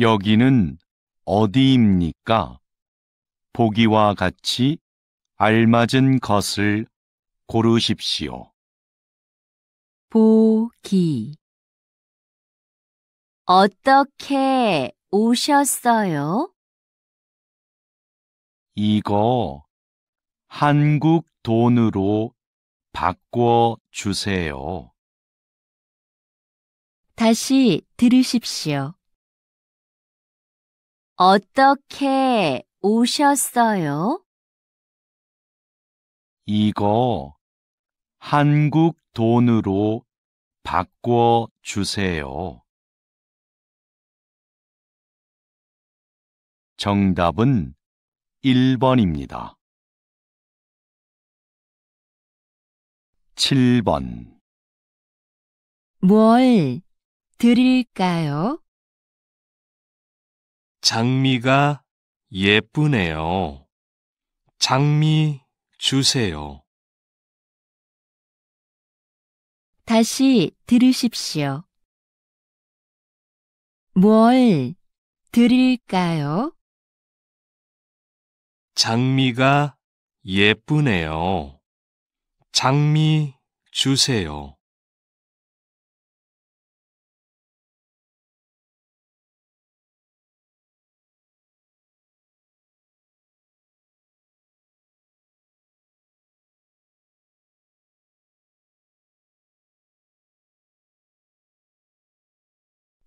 여기는 어디입니까? 보기와 같이 알맞은 것을 고르십시오. 보기 어떻게 오셨어요? 이거 한국 돈으로 바꿔 주세요. 다시 들으십시오. 어떻게 오셨어요? 이거 한국 돈으로 바꿔 주세요. 정답은 1번입니다. 7번 뭘 드릴까요? 장미가 예쁘네요. 장미 주세요. 다시 들으십시오. 뭘 드릴까요? 장미가 예쁘네요. 장미 주세요.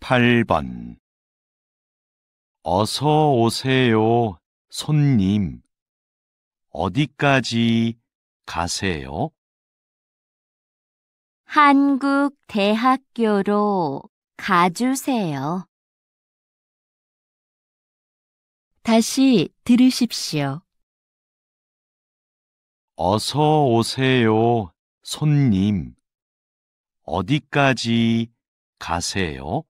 8번 어서 오세요, 손님. 어디까지 가세요? 한국 대학교로 가주세요. 다시 들으십시오. 어서 오세요, 손님. 어디까지 가세요?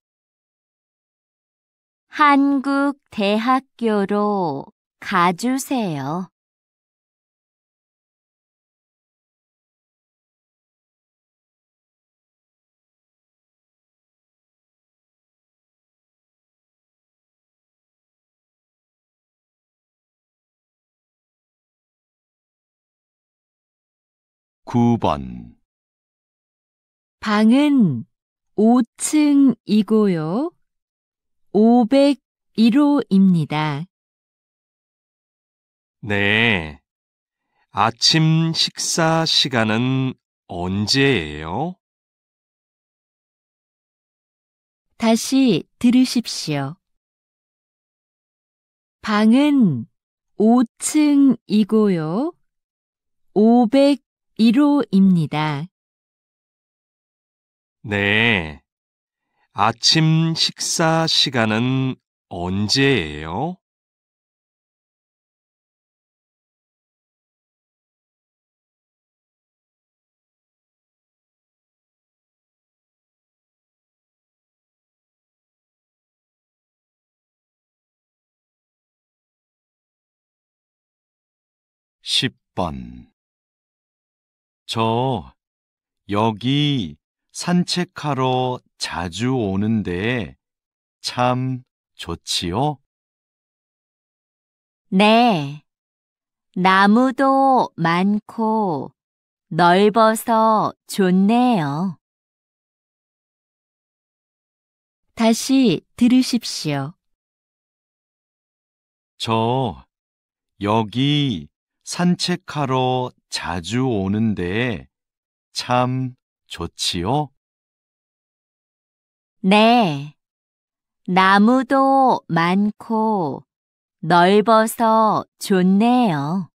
한국 대학교로 가주세요. (9번) 방은 5층이고요. 501호입니다. 네. 아침 식사 시간은 언제예요? 다시 들으십시오. 방은 5층이고요. 501호입니다. 네. 아침 식사 시간은 언제예요? (10번)저 여기 산책하러 자주 오는데 참 좋지요? 네. 나무도 많고 넓어서 좋네요. 다시 들으십시오. 저 여기 산책하러 자주 오는데 참 좋지요? 네. 나무도 많고 넓어서 좋네요.